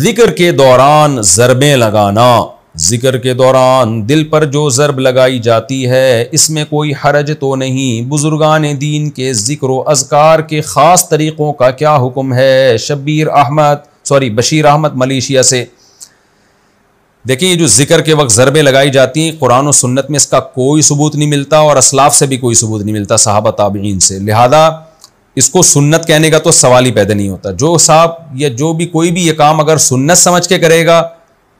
जिक्र के दौरान जरबे लगाना जिक्र के दौरान दिल पर जो ज़रब लगाई जाती है इसमें कोई हरज तो नहीं बुजुर्गान दीन के जिक्र अजकार के ख़ास तरीक़ों का क्या हुक्म है शब्बीर अहमद सॉरी बशीर अहमद मलेशिया से देखिए ये जो जिक्र के वक्त ज़रबें लगाई जाती हैं कुरान और सुन्नत में इसका कोई सबूत नहीं मिलता और असलाफ से भी कोई सबूत नहीं मिलता साहबा ताबीन से लिहाजा इसको सुन्नत कहने का तो सवाल ही पैदा नहीं होता जो साहब या जो भी कोई भी ये काम अगर सुन्नत समझ के करेगा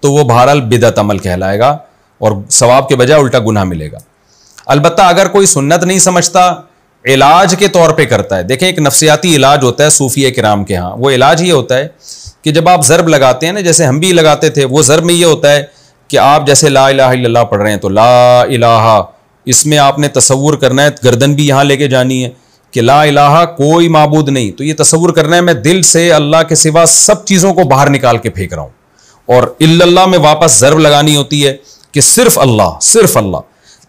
तो वो बहरहाल बिदत अमल कहलाएगा और सवाब के बजाय उल्टा गुना मिलेगा अलबत् अगर कोई सुन्नत नहीं समझता इलाज के तौर पे करता है देखें एक नफसियाती इलाज होता है सूफिया कराम के यहाँ वो इलाज ये होता है कि जब आप ज़रब लगाते हैं ना जैसे हम भी लगाते थे वो ज़रब में ये होता है कि आप जैसे ला इला पढ़ रहे हैं तो ला इलाहा इसमें आपने तस्वूर करना है गर्दन भी यहाँ लेके जानी है कि ला इलाहा कोई मबूद नहीं तो ये तस्वुर करना है मैं दिल से अल्लाह के सिवा सब चीज़ों को बाहर निकाल के फेंक रहा हूँ और इल्लल्लाह में वापस ज़र्व लगानी होती है कि सिर्फ अल्लाह सिर्फ अल्लाह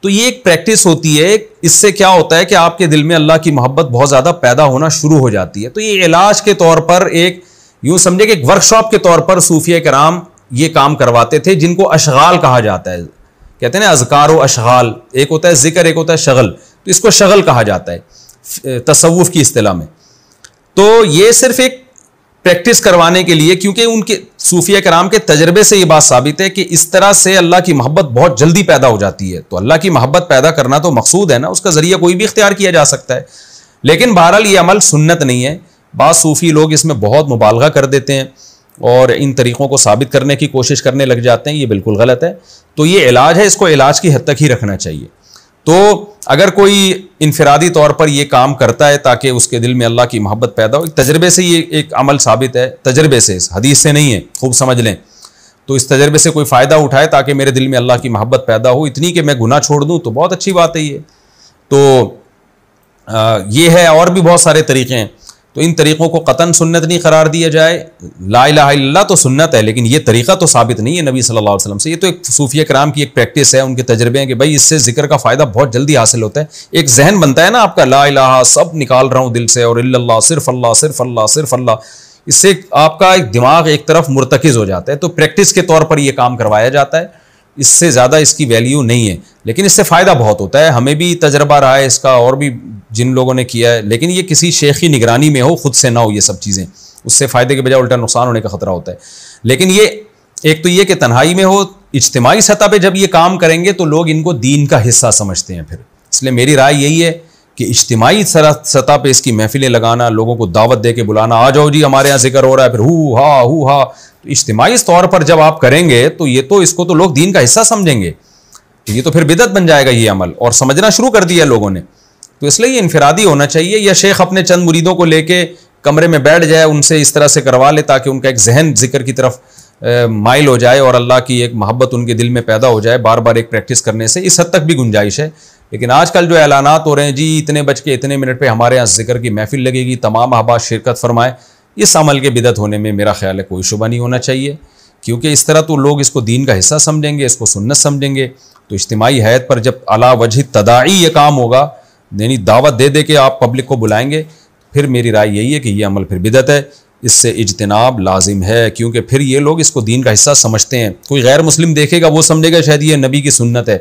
तो ये एक प्रैक्टिस होती है इससे क्या होता है कि आपके दिल में अल्लाह की मोहब्बत बहुत ज़्यादा पैदा होना शुरू हो जाती है तो ये इलाज के तौर पर एक यूं समझे कि एक वर्कशॉप के तौर पर सूफिया कराम ये काम करवाते थे जिनको अशगाल कहा जाता है कहते हैं ना अजकार व अशगाल एक होता है जिक्र एक होता है शगल तो इसको शगल कहा जाता है तसवुफ़ की अतलाह में तो ये सिर्फ एक प्रैक्टिस करवाने के लिए क्योंकि उनके सूफिया कराम के तजर्बे से ये बात साबित है कि इस तरह से अल्लाह की मोहब्बत बहुत जल्दी पैदा हो जाती है तो अल्लाह की मोहब्बत पैदा करना तो मकसूद है ना उसका ज़रिया कोई भी इख्तियार किया जा सकता है लेकिन बहरहाल ये अमल सुन्नत नहीं है बाद सूफ़ी लोग इसमें बहुत मुबालगा कर देते हैं और इन तरीक़ों को साबित करने की कोशिश करने लग जाते हैं ये बिल्कुल गलत है तो ये इलाज है इसको इलाज की हद तक ही रखना चाहिए तो अगर कोई इनफरादी तौर पर यह काम करता है ताकि उसके दिल में अल्लाह की मोहब्बत पैदा हो तजर्बे से ये एक अमल साबित है तजर्बे से हदीस से नहीं है खूब समझ लें तो इस तजर्बे से कोई फ़ायदा उठाए ताकि मेरे दिल में अल्लाह की मोहब्बत पैदा हो इतनी कि मैं गुना छोड़ दूँ तो बहुत अच्छी बात है ये तो आ, ये है और भी बहुत सारे तरीक़े हैं तो इन तरीक़ों को कतन सुन्नत नहीं करार दिया जाए ला ला तो सुन्नत है लेकिन ये तरीक़ा तो साबित नहीं है नबी सल्लल्लाहु अलैहि वसल्लम से ये तो एक सूफिया कराम की एक प्रैक्टिस है उनके तजर्बे हैं कि भाई इससे जिक्र का फ़ायदा बहुत जल्दी हासिल होता है एक जहन बनता है ना आपका ला इलाहा सब निकाल रहा हूँ दिल से और अल्लाह सिर्फ अल्लाह सिर्फ अल्लाह सिर्फ अल्लाह इससे आपका एक दिमाग एक तरफ मुरतकज़ हो जाता है तो प्रैक्टिस के तौर पर यह काम करवाया जाता है इससे ज़्यादा इसकी वैल्यू नहीं है लेकिन इससे फ़ायदा बहुत होता है हमें भी तजर्बा रहा है इसका और भी जिन लोगों ने किया है लेकिन ये किसी शेखी निगरानी में हो खुद से ना हो ये सब चीज़ें उससे फ़ायदे के बजाय उल्टा नुकसान होने का ख़तरा होता है लेकिन ये एक तो ये कि तन्हाई में हो इज्तमाही सतह पर जब ये काम करेंगे तो लोग इनको दीन का हिस्सा समझते हैं फिर इसलिए मेरी राय यही है कि इज्तमाही सतह पर इसकी महफिलें लगाना लोगों को दावत दे के बुलाना आ जाओ जी हमारे यहाँ जिक्र हो रहा है फिर हु हा हु हा तो इज्तमाही तौर पर जब आप करेंगे तो ये तो इसको तो लोग दीन का हिस्सा समझेंगे तो ये तो फिर बिदत बन जाएगा ये अमल और समझना शुरू कर दिया लोगों ने तो इसलिए ये इनफरादी होना चाहिए या शेख अपने चंद मुरीदों को लेके कमरे में बैठ जाए उनसे इस तरह से करवा ले ताकि उनका एक जहन जिक्र की तरफ माइल हो जाए और अल्लाह की एक मोहब्बत उनके दिल में पैदा हो जाए बार बार एक प्रैक्टिस करने से इस हद तक भी गुंजाइश है लेकिन आजकल जो ऐलाना हो रहे हैं जी इतने बज के इतने मिनट पर हमारे यहाँ जिक्र की महफिल लगेगी तमाम अहबाज शिरकत फरमाए इस अमल के बिदत होने में मेरा ख्याल है कोई शुबा नहीं होना चाहिए क्योंकि इस तरह तो लोग इसको दीन का हिस्सा समझेंगे इसको सुन्नत समझेंगे तो इज्तमाही हैत पर जब अला वजह तदाई ये काम होगा यानी दावत दे दे के आप पब्लिक को बुलाएंगे फिर मेरी राय यही है कि ये अमल फिर बिदत है इससे इजतनाब लाजिम है क्योंकि फिर ये लोग इसको दीन का हिस्सा समझते हैं कोई गैर मुस्लिम देखेगा वो समझेगा शायद ये नबी की सुन्नत है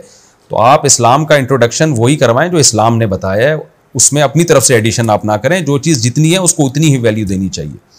तो आप इस्लाम का इंट्रोडक्शन वही करवाएं जो इस्लाम ने बताया है उसमें अपनी तरफ से एडिशन आप ना करें जो चीज़ जितनी है उसको उतनी ही वैल्यू देनी चाहिए